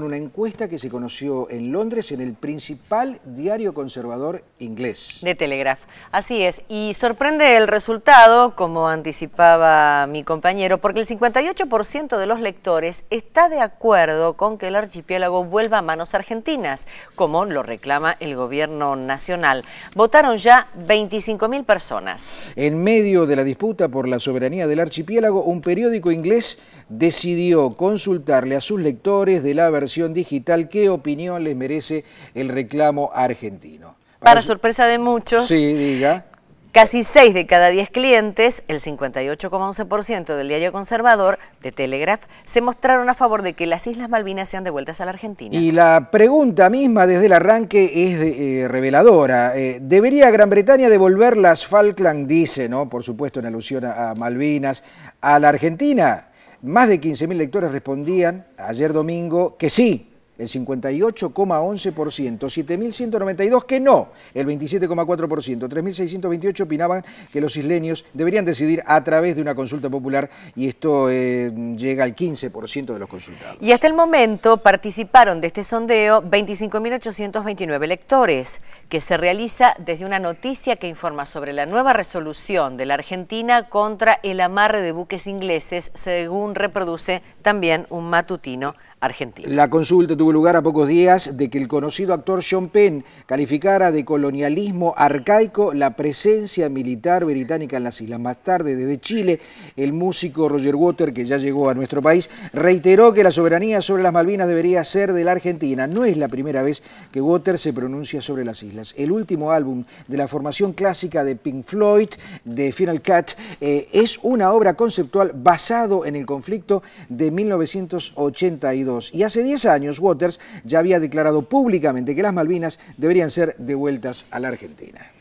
una encuesta que se conoció en Londres en el principal diario conservador inglés. De Telegraph, así es. Y sorprende el resultado, como anticipaba mi compañero, porque el 58% de los lectores está de acuerdo con que el archipiélago vuelva a manos argentinas, como lo reclama el gobierno nacional. Votaron ya 25.000 personas. En medio de la disputa por la soberanía del archipiélago, un periódico inglés decidió consultarle a sus lectores de la versión digital, ¿qué opinión les merece el reclamo argentino? Para, sorpresa de muchos, Casi 6 de cada 10 clientes, el 58,11% del diario conservador de Telegraph, se mostraron a favor de que las Islas Malvinas sean devueltas a la Argentina. Y la pregunta misma desde el arranque es eh, reveladora. Eh, ¿Debería Gran Bretaña devolver las Falkland, dice, ¿no? por supuesto en alusión a Malvinas, a la Argentina? Más de 15.000 lectores respondían ayer domingo que sí, el 58,11%, 7.192 que no, el 27,4%, 3.628 opinaban que los isleños deberían decidir a través de una consulta popular y esto eh, llega al 15% de los consultados. Y hasta el momento participaron de este sondeo 25.829 electores, que se realiza desde una noticia que informa sobre la nueva resolución de la Argentina contra el amarre de buques ingleses, según reproduce también un matutino argentino. La consulta tuvo lugar a pocos días de que el conocido actor Sean Penn calificara de colonialismo arcaico la presencia militar británica en las islas. Más tarde, desde Chile, el músico Roger Water, que ya llegó a nuestro país, reiteró que la soberanía sobre las Malvinas debería ser de la Argentina. No es la primera vez que Water se pronuncia sobre las islas. El último álbum de la formación clásica de Pink Floyd, de Final Cut, eh, es una obra conceptual basado en el conflicto de 1982. Y hace 10 años, Water ya había declarado públicamente que las Malvinas deberían ser devueltas a la Argentina.